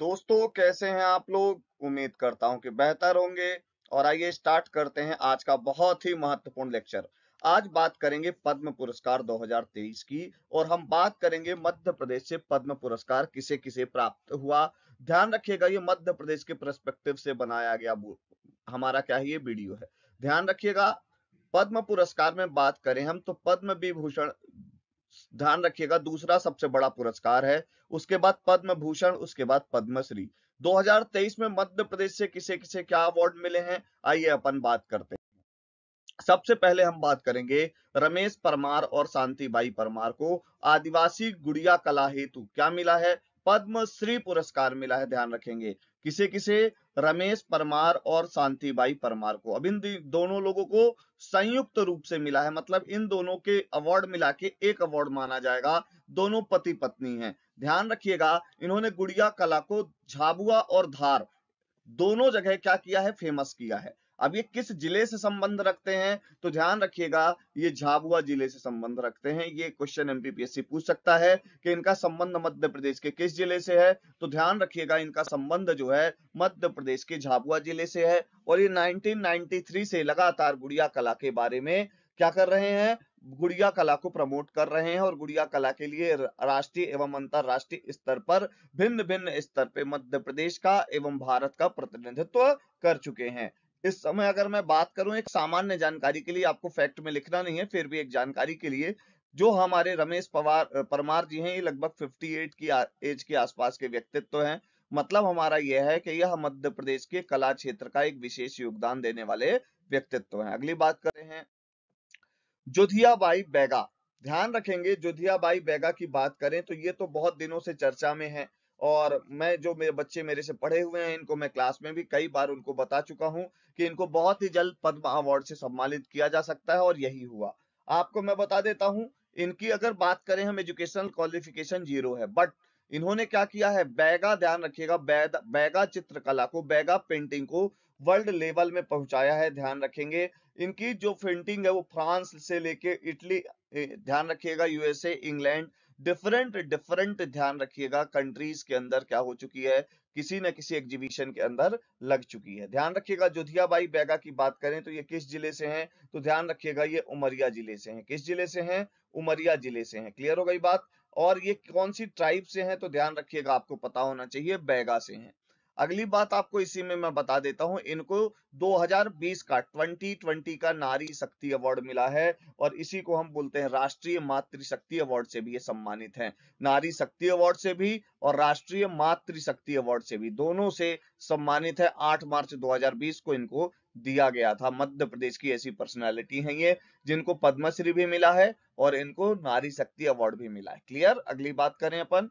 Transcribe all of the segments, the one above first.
दोस्तों कैसे हैं आप लोग उम्मीद करता हूं कि बेहतर होंगे और आइए स्टार्ट करते हैं आज का बहुत ही महत्वपूर्ण लेक्चर आज बात करेंगे पद्म पुरस्कार 2023 की और हम बात करेंगे मध्य प्रदेश से पद्म पुरस्कार किसे किसे प्राप्त हुआ ध्यान रखिएगा ये मध्य प्रदेश के परस्पेक्टिव से बनाया गया हमारा क्या है ये वीडियो है ध्यान रखिएगा पद्म पुरस्कार में बात करें हम तो पद्म विभूषण ध्यान रखिएगा दूसरा सबसे बड़ा पुरस्कार है उसके बाद पद्म भूषण उसके बाद पद्मश्री 2023 में मध्य प्रदेश से किसे किसे क्या अवार्ड मिले हैं आइए अपन बात करते हैं सबसे पहले हम बात करेंगे रमेश परमार और शांति बाई परमार को आदिवासी गुड़िया कला हेतु क्या मिला है पद्मश्री पुरस्कार मिला है ध्यान रखेंगे किसे किसे रमेश परमार और शांतिबाई परमार को अब इन दोनों लोगों को संयुक्त रूप से मिला है मतलब इन दोनों के अवार्ड मिला के एक अवार्ड माना जाएगा दोनों पति पत्नी हैं ध्यान रखिएगा इन्होंने गुड़िया कला को झाबुआ और धार दोनों जगह क्या किया है फेमस किया है अब ये किस जिले से संबंध रखते हैं तो ध्यान रखिएगा ये झाबुआ जिले से संबंध रखते हैं ये क्वेश्चन एमपीपीएससी पूछ सकता है कि इनका संबंध मध्य प्रदेश के किस जिले से है तो ध्यान रखिएगा इनका संबंध जो है मध्य प्रदेश के झाबुआ जिले से है और ये 1993 से लगातार गुड़िया कला के बारे में क्या कर रहे हैं गुड़िया कला को प्रमोट कर रहे हैं और गुड़िया कला के लिए राष्ट्रीय एवं अंतरराष्ट्रीय स्तर पर भिन्न भिन्न स्तर पे मध्य प्रदेश का एवं भारत का प्रतिनिधित्व कर चुके हैं इस समय अगर मैं बात करूं एक सामान्य जानकारी के लिए आपको फैक्ट में लिखना नहीं है फिर भी एक जानकारी के लिए जो हमारे रमेश पवार परमार जी हैं ये लगभग 58 की एज के आसपास के व्यक्तित्व हैं मतलब हमारा यह है कि यह मध्य प्रदेश के कला क्षेत्र का एक विशेष योगदान देने वाले व्यक्तित्व हैं अगली बात कर रहे हैं जोधियाबाई बैगा ध्यान रखेंगे जोधियाबाई बैगा की बात करें तो ये तो बहुत दिनों से चर्चा में है और मैं जो मेरे बच्चे मेरे से पढ़े हुए हैं इनको मैं क्लास में भी कई बार उनको बता चुका हूं कि इनको बहुत ही जल्द पद्म अवार्ड से सम्मानित किया जा सकता है और यही हुआ आपको मैं बता देता हूँ इनकी अगर बात करें हम एजुकेशनल क्वालिफिकेशन जीरो है बट इन्होंने क्या किया है बैगा ध्यान रखिएगा बैगा चित्रकला को बैगा पेंटिंग को वर्ल्ड लेवल में पहुंचाया है ध्यान रखेंगे इनकी जो पेंटिंग है वो फ्रांस से लेके इटली ध्यान रखिएगा यूएसए इंग्लैंड डिफरेंट डिफरेंट ध्यान रखिएगा कंट्रीज के अंदर क्या हो चुकी है किसी न किसी एग्जीबिशन के अंदर लग चुकी है ध्यान रखिएगा जोधियाबाई बैगा की बात करें तो ये किस जिले से हैं तो ध्यान रखिएगा ये उमरिया जिले से हैं किस जिले से हैं उमरिया जिले से हैं क्लियर हो गई बात और ये कौन सी ट्राइब से हैं तो ध्यान रखिएगा आपको पता होना चाहिए बैगा से हैं अगली बात आपको इसी में मैं बता देता हूं इनको 2020 का 2020 का नारी शक्ति अवार्ड मिला है और इसी को हम बोलते हैं राष्ट्रीय मातृशक्ति अवार्ड से भी ये सम्मानित हैं नारी शक्ति अवार्ड से भी और राष्ट्रीय मातृशक्ति अवार्ड से भी दोनों से सम्मानित है 8 मार्च 2020 को इनको दिया गया था मध्य प्रदेश की ऐसी पर्सनैलिटी है ये जिनको पद्मश्री भी मिला है और इनको नारी शक्ति अवार्ड भी मिला है क्लियर अगली बात करें अपन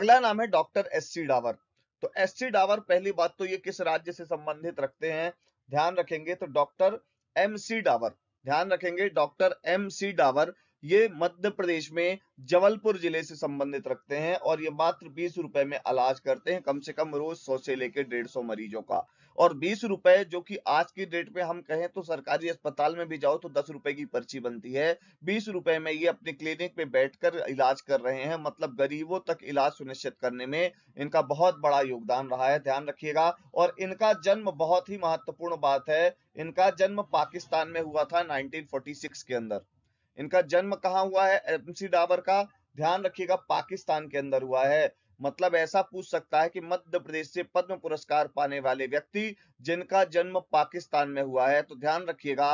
अगला नाम है डॉक्टर एस सी डावर तो एस सी डावर पहली बात तो ये किस राज्य से संबंधित रखते हैं ध्यान रखेंगे तो डॉक्टर एम सी डावर ध्यान रखेंगे डॉक्टर एम सी डावर ये मध्य प्रदेश में जबलपुर जिले से संबंधित रखते हैं और ये मात्र बीस रुपए में इलाज करते हैं कम से कम रोज सौ से लेकर डेढ़ सौ मरीजों का और बीस रुपए जो कि आज की डेट पे हम कहें तो सरकारी अस्पताल में भी जाओ तो दस रुपए की पर्ची बनती है बीस रुपए में ये अपने क्लिनिक पे बैठकर इलाज कर रहे हैं मतलब गरीबों तक इलाज सुनिश्चित करने में इनका बहुत बड़ा योगदान रहा है ध्यान रखिएगा और इनका जन्म बहुत ही महत्वपूर्ण बात है इनका जन्म पाकिस्तान में हुआ था नाइनटीन के अंदर इनका जन्म कहाँ हुआ है एमसी डाबर का ध्यान रखिएगा पाकिस्तान के अंदर हुआ है मतलब ऐसा पूछ सकता है कि मध्य प्रदेश से पद्म पुरस्कार पाने वाले व्यक्ति जिनका जन्म पाकिस्तान में हुआ है तो ध्यान रखिएगा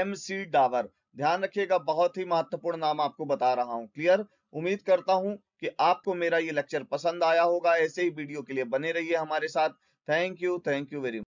एम सी डावर ध्यान रखिएगा बहुत ही महत्वपूर्ण नाम आपको बता रहा हूं क्लियर उम्मीद करता हूं कि आपको मेरा ये लेक्चर पसंद आया होगा ऐसे ही वीडियो के लिए बने रहिए हमारे साथ thank you thank you very much